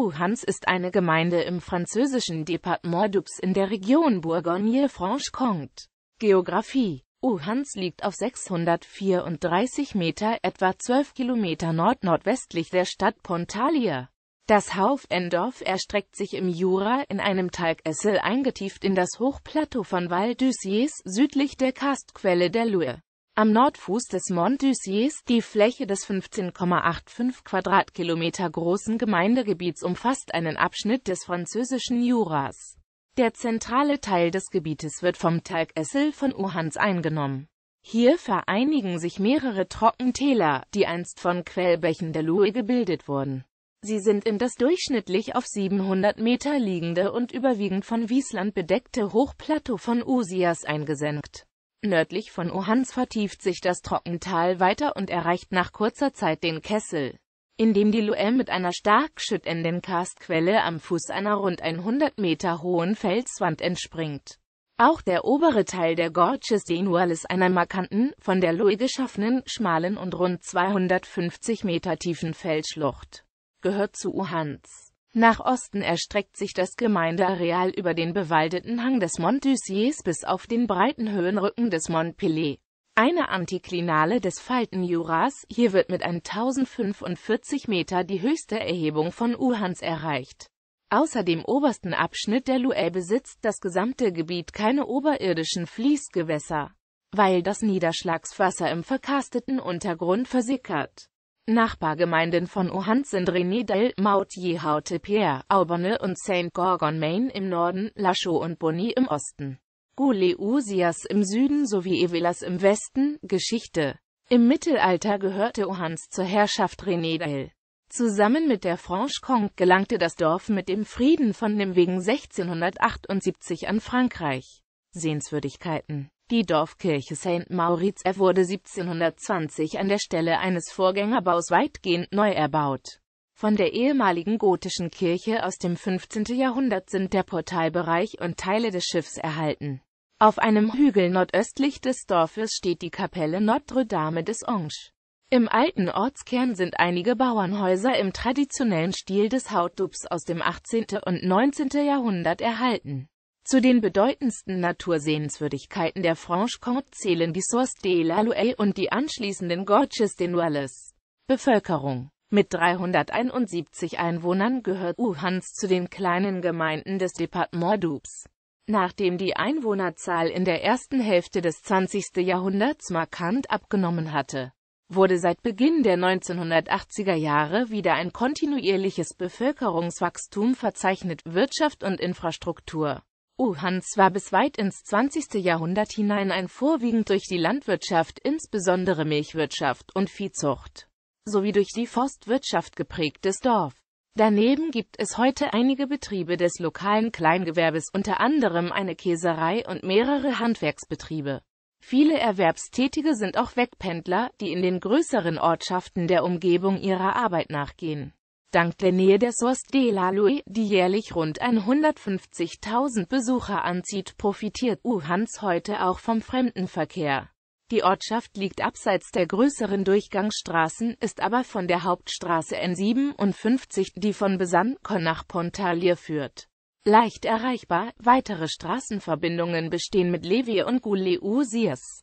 Uhans ist eine Gemeinde im französischen Département d'Aubs in der Region Bourgogne-Franche-Comte. Geografie Uhans liegt auf 634 Meter, etwa 12 Kilometer nordnordwestlich der Stadt Pontalia. Das Haufendorf erstreckt sich im Jura in einem Talgessel eingetieft in das Hochplateau von Val d'Husiers südlich der Karstquelle der Lue am Nordfuß des Mont Dussiers, die Fläche des 15,85 Quadratkilometer großen Gemeindegebiets umfasst einen Abschnitt des französischen Juras. Der zentrale Teil des Gebietes wird vom Talkessel von Uhans eingenommen. Hier vereinigen sich mehrere Trockentäler, die einst von Quellbächen der Loue gebildet wurden. Sie sind in das durchschnittlich auf 700 Meter liegende und überwiegend von Wiesland bedeckte Hochplateau von Usias eingesenkt. Nördlich von Ohans vertieft sich das Trockental weiter und erreicht nach kurzer Zeit den Kessel, in dem die Loue mit einer stark schüttenden Karstquelle am Fuß einer rund 100 Meter hohen Felswand entspringt. Auch der obere Teil der Gorges de Nuales einer markanten, von der Loue geschaffenen, schmalen und rund 250 Meter tiefen Felsschlucht, gehört zu Ohanz. Nach Osten erstreckt sich das Gemeindeareal über den bewaldeten Hang des Mont Dusiers bis auf den breiten Höhenrücken des Mont Pelé, eine Antiklinale des Faltenjuras. Hier wird mit 1045 Meter die höchste Erhebung von Uhans erreicht. Außer dem obersten Abschnitt der Loue besitzt das gesamte Gebiet keine oberirdischen Fließgewässer, weil das Niederschlagswasser im verkarsteten Untergrund versickert. Nachbargemeinden von Ohans sind René del Mautier Haute-Pierre, Auberne und saint gorgon Maine im Norden, Lachaud und Bonny im Osten, Goleusias im Süden sowie Evelas im Westen. Geschichte Im Mittelalter gehörte Ohans zur Herrschaft René del. Zusammen mit der Franche-Comte gelangte das Dorf mit dem Frieden von Nimwegen 1678 an Frankreich. Sehenswürdigkeiten die Dorfkirche St. Mauriz er wurde 1720 an der Stelle eines Vorgängerbaus weitgehend neu erbaut. Von der ehemaligen gotischen Kirche aus dem 15. Jahrhundert sind der Portalbereich und Teile des Schiffs erhalten. Auf einem Hügel nordöstlich des Dorfes steht die Kapelle Notre-Dame des Anges. Im alten Ortskern sind einige Bauernhäuser im traditionellen Stil des Hautdubs aus dem 18. und 19. Jahrhundert erhalten. Zu den bedeutendsten Natursehenswürdigkeiten der franche comte zählen die Source de la Loue und die anschließenden Gorges de Nuelles. Bevölkerung Mit 371 Einwohnern gehört Uhans zu den kleinen Gemeinden des Departement d'Aubes. Nachdem die Einwohnerzahl in der ersten Hälfte des 20. Jahrhunderts markant abgenommen hatte, wurde seit Beginn der 1980er Jahre wieder ein kontinuierliches Bevölkerungswachstum verzeichnet, Wirtschaft und Infrastruktur Uhans uh, war bis weit ins 20. Jahrhundert hinein ein vorwiegend durch die Landwirtschaft, insbesondere Milchwirtschaft und Viehzucht, sowie durch die Forstwirtschaft geprägtes Dorf. Daneben gibt es heute einige Betriebe des lokalen Kleingewerbes, unter anderem eine Käserei und mehrere Handwerksbetriebe. Viele Erwerbstätige sind auch Wegpendler, die in den größeren Ortschaften der Umgebung ihrer Arbeit nachgehen. Dank der Nähe der Source de la Loue, die jährlich rund 150.000 Besucher anzieht, profitiert Uhans heute auch vom Fremdenverkehr. Die Ortschaft liegt abseits der größeren Durchgangsstraßen, ist aber von der Hauptstraße N57, die von Besancon nach Pontalier führt. Leicht erreichbar, weitere Straßenverbindungen bestehen mit Levy und Goulet-Usiers.